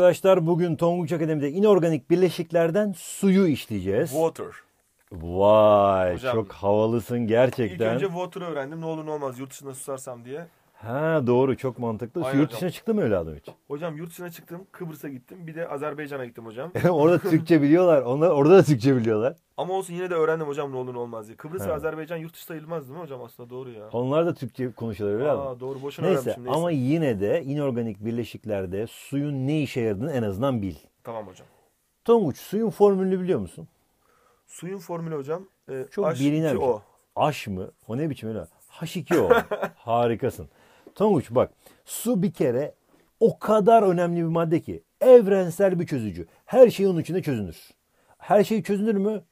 Arkadaşlar bugün Tonguç Akademi'de inorganik bileşiklerden suyu işleyeceğiz. Water. Vay Hocam, çok havalısın gerçekten. İlk önce water öğrendim ne olur ne olmaz yurt dışında susarsam diye. Ha doğru çok mantıklı. Aynen yurt hocam. dışına çıktı mı öyle adam hiç? Hocam yurt dışına çıktım. Kıbrıs'a gittim. Bir de Azerbaycan'a gittim hocam. orada Türkçe biliyorlar. Onlar orada da Türkçe biliyorlar. Ama olsun yine de öğrendim hocam ne olur ne olmaz diye. Kıbrıs ve Azerbaycan yurt dışı sayılmaz değil mi hocam aslında doğru ya. Onlar da Türkçe konuşuyorlar öyle Aa, mi? Doğru boşuna neyse, öğrenmişim. Neyse ama yine de inorganik birleşiklerde suyun ne işe yaradığını en azından bil. Tamam hocam. Tonguç suyun formülünü biliyor musun? Suyun formülü hocam. E, Çok H2O. bilinen. H2O. Aş şey. mı? O ne biçim öyle? H2O. Harikasın. Tonguç bak su bir kere o kadar önemli bir madde ki evrensel bir çözücü. Her şey onun içinde çözünür. Her şey çözünür mü?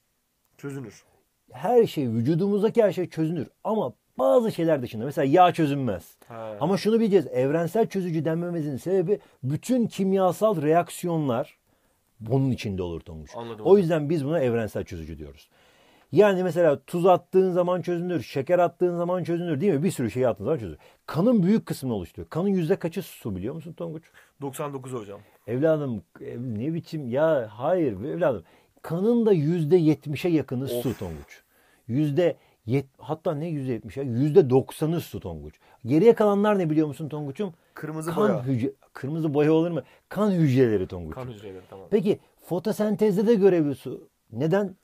Çözünür. Her şey vücudumuzdaki her şey çözünür ama bazı şeyler dışında mesela yağ çözünmez. Ha. Ama şunu bileceğiz evrensel çözücü denmemizin sebebi bütün kimyasal reaksiyonlar bunun içinde olur Tonguç. O yüzden biz buna evrensel çözücü diyoruz. Yani mesela tuz attığın zaman çözünür, şeker attığın zaman çözünür değil mi? Bir sürü şey attığın zaman çözünür. Kanın büyük kısmını oluşturuyor. Kanın yüzde kaçı su biliyor musun Tonguç? 99 hocam. Evladım e, ne biçim ya hayır evladım. Kanın da yüzde yetmişe yakını of. su Tonguç. Yüzde yet, hatta ne yüzde yetmişe? Yüzde doksanı su Tonguç. Geriye kalanlar ne biliyor musun Tonguç'um? Kırmızı kan boya. Hücre, kırmızı boya olur mu? Kan hücreleri Tonguç. Kan hücreleri tamam. Peki fotosentezde de görevli su. Neden?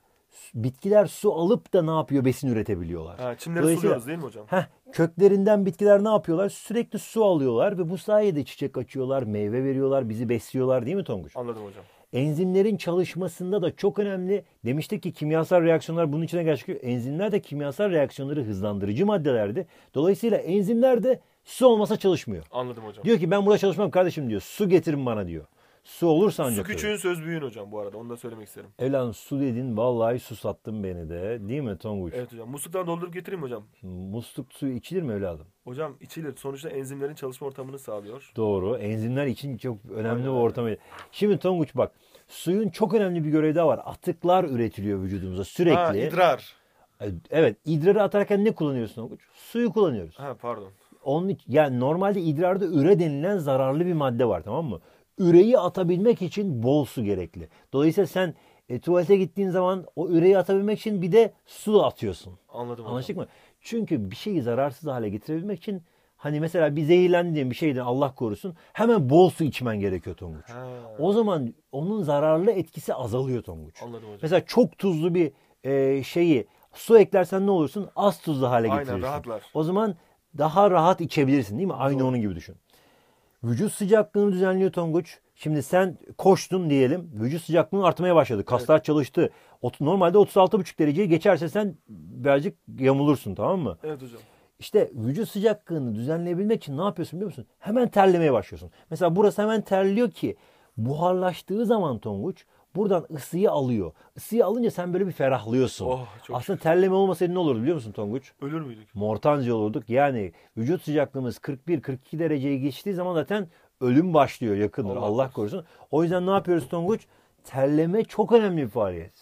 bitkiler su alıp da ne yapıyor? Besin üretebiliyorlar. Ha, çimleri suluyoruz değil mi hocam? Heh, köklerinden bitkiler ne yapıyorlar? Sürekli su alıyorlar ve bu sayede çiçek açıyorlar, meyve veriyorlar, bizi besliyorlar değil mi Tonguç? Anladım hocam. Enzimlerin çalışmasında da çok önemli. Demiştik ki kimyasal reaksiyonlar bunun içine gerçekleşiyor. Enzimler de kimyasal reaksiyonları hızlandırıcı maddelerdi. Dolayısıyla enzimler de su olmasa çalışmıyor. Anladım hocam. Diyor ki ben burada çalışmam kardeşim diyor. Su getirin bana diyor. Su olursa ancak Su küçüğün söz büyüğün hocam bu arada. Onu da söylemek isterim. Elan su dedin vallahi susattın beni de. Değil mi Tonguç? Evet hocam. Musluktan doldurup getireyim hocam? Musluk suyu içilir mi evladım? Hocam içilir. Sonuçta enzimlerin çalışma ortamını sağlıyor. Doğru. Enzimler için çok önemli Aynen. bir ortam. Şimdi Tonguç bak. Suyun çok önemli bir görevi daha var. Atıklar üretiliyor vücudumuza sürekli. Ha, idrar. E, evet. idrarı atarken ne kullanıyorsun Tonguç? Suyu kullanıyoruz. Ha pardon. Onun, yani normalde idrarda üre denilen zararlı bir madde var tamam mı? üreyi atabilmek için bol su gerekli. Dolayısıyla sen e, tuvalete gittiğin zaman o üreyi atabilmek için bir de su atıyorsun. Anladım. Anlaştık hocam. mı? Çünkü bir şeyi zararsız hale getirebilmek için hani mesela bir zehirlendiğin bir şeyden Allah korusun hemen bol su içmen gerekiyor Tonguç. Ha. O zaman onun zararlı etkisi azalıyor Tonguç. Anladım hocam. Mesela çok tuzlu bir e, şeyi su eklersen ne olursun? Az tuzlu hale Aynen, getirirsin. Aynen rahatlar. O zaman daha rahat içebilirsin değil mi? Aynı Doğru. onun gibi düşün. Vücut sıcaklığını düzenliyor Tonguç. Şimdi sen koştun diyelim. Vücut sıcaklığın artmaya başladı. Kaslar evet. çalıştı. Normalde 36,5 dereceyi geçerse sen birazcık yamulursun tamam mı? Evet hocam. İşte vücut sıcaklığını düzenleyebilmek için ne yapıyorsun biliyor musun? Hemen terlemeye başlıyorsun. Mesela burası hemen terliyor ki buharlaştığı zaman Tonguç Buradan ısıyı alıyor. Isıyı alınca sen böyle bir ferahlıyorsun. Oh, Aslında güzel. terleme olmasaydı ne olurdu biliyor musun Tonguç? Ölür müydük? Mortancı olurduk. Yani vücut sıcaklığımız 41-42 dereceye geçtiği zaman zaten ölüm başlıyor yakındır. Allah, Allah korusun. O yüzden ne yapıyoruz Tonguç? Terleme çok önemli bir faaliyet.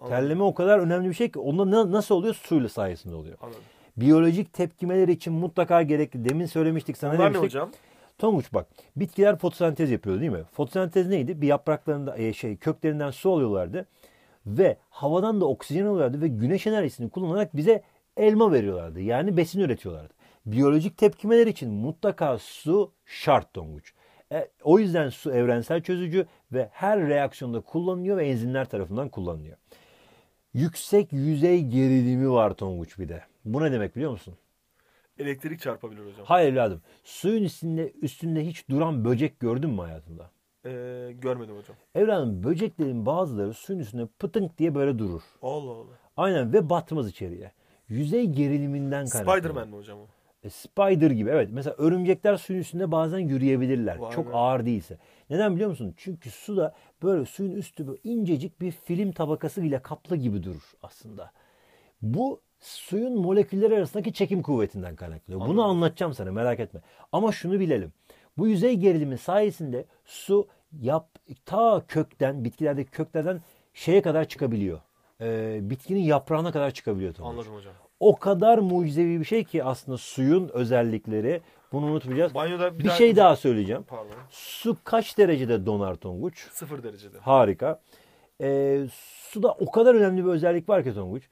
Anladım. Terleme o kadar önemli bir şey ki onda nasıl oluyor? Suyla sayesinde oluyor. Anladım. Biyolojik tepkimeler için mutlaka gerekli. Demin söylemiştik sana Bunlar demiştik. Ne hocam? Tonguç bak bitkiler fotosentez yapıyor değil mi? Fotosentez neydi? Bir yapraklarında e, şey köklerinden su alıyorlardı ve havadan da oksijen alıyorlardı ve güneş enerjisini kullanarak bize elma veriyorlardı. Yani besin üretiyorlardı. Biyolojik tepkimeler için mutlaka su şart Tonguç. E, o yüzden su evrensel çözücü ve her reaksiyonda kullanılıyor ve enzimler tarafından kullanılıyor. Yüksek yüzey gerilimi var Tonguç bir de. Bu ne demek biliyor musun? Elektrik çarpabilir hocam. Hayır evladım. Suyun üstünde, üstünde hiç duran böcek gördün mü hayatında? Ee, görmedim hocam. Evladım böceklerin bazıları suyun üstünde pıtınk diye böyle durur. Allah Allah. Aynen ve batmaz içeriye. Yüzey geriliminden kaynaklı. Spiderman mı hocam o? E, spider gibi evet. Mesela örümcekler suyun üstünde bazen yürüyebilirler. Vay Çok be. ağır değilse. Neden biliyor musun? Çünkü su da böyle suyun üstü böyle incecik bir film tabakası ile kaplı gibi durur aslında. Bu suyun molekülleri arasındaki çekim kuvvetinden kaynaklanıyor. Bunu anlatacağım sana merak etme. Ama şunu bilelim. Bu yüzey gerilimi sayesinde su yap, ta kökten, bitkilerdeki köklerden şeye kadar çıkabiliyor. Ee, bitkinin yaprağına kadar çıkabiliyor. Tamam. Anladım hocam. O kadar mucizevi bir şey ki aslında suyun özellikleri. Bunu unutmayacağız. Banyoda bir, bir şey daha söyleyeceğim. Pardon. Su kaç derecede donar Tonguç? Sıfır derecede. Harika. Ee, suda o kadar önemli bir özellik var ki Tonguç.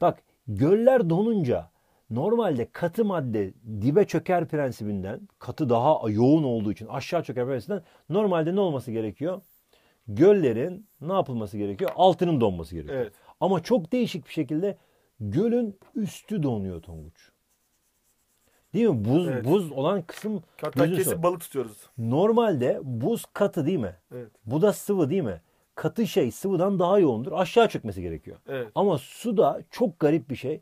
Bak Göller donunca normalde katı madde dibe çöker prensibinden katı daha yoğun olduğu için aşağı çöker prensibinden normalde ne olması gerekiyor? Göllerin ne yapılması gerekiyor? Altının donması gerekiyor. Evet. Ama çok değişik bir şekilde gölün üstü donuyor Tonguç. Değil mi? Buz evet. buz olan kısım Hatta kesin balık tutuyoruz. Normalde buz katı değil mi? Evet. Bu da sıvı değil mi? katı şey sıvıdan daha yoğundur. Aşağı çökmesi gerekiyor. Evet. Ama da çok garip bir şey.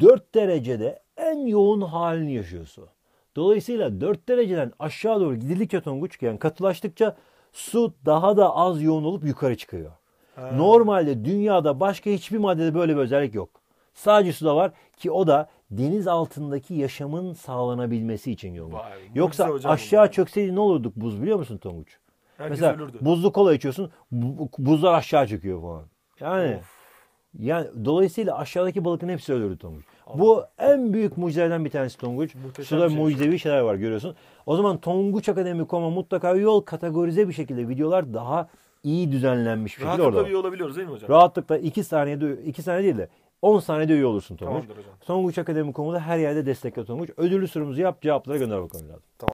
4 derecede en yoğun halini yaşıyor su. Dolayısıyla 4 dereceden aşağı doğru gidildikçe tonguç yani katılaştıkça su daha da az yoğun olup yukarı çıkıyor. Ha. Normalde dünyada başka hiçbir maddede böyle bir özellik yok. Sadece suda var ki o da deniz altındaki yaşamın sağlanabilmesi için yoğun. Vay, Yoksa aşağı çökseydi ne olurduk buz biliyor musun Tonguç? Herkes Mesela ölürdü. buzlu kola içiyorsun. buzlar aşağı çıkıyor falan. Yani of. yani dolayısıyla aşağıdaki balıkların hepsi ölürdü Tonguç. Bu en büyük mucizelerden bir tanesi Tonguç. Muhteşem Suda şey. mucizevi şeyler var görüyorsun. O zaman Tonguç Akademi.com'a mutlaka yol kategorize bir şekilde videolar daha iyi düzenlenmiş bir şekilde orada. Rahatlıkla üye olabiliyoruz değil mi hocam? Rahatlıkla 2 saniyede 2 saniye değil de 10 saniyede üye olursun Tonguç. Tamamdır hocam. Tonguç Akademi.com'da her yerde destekle Tonguç. Ödüllü sorumuzu yap cevapları gönder bakalım lazım. Tamam.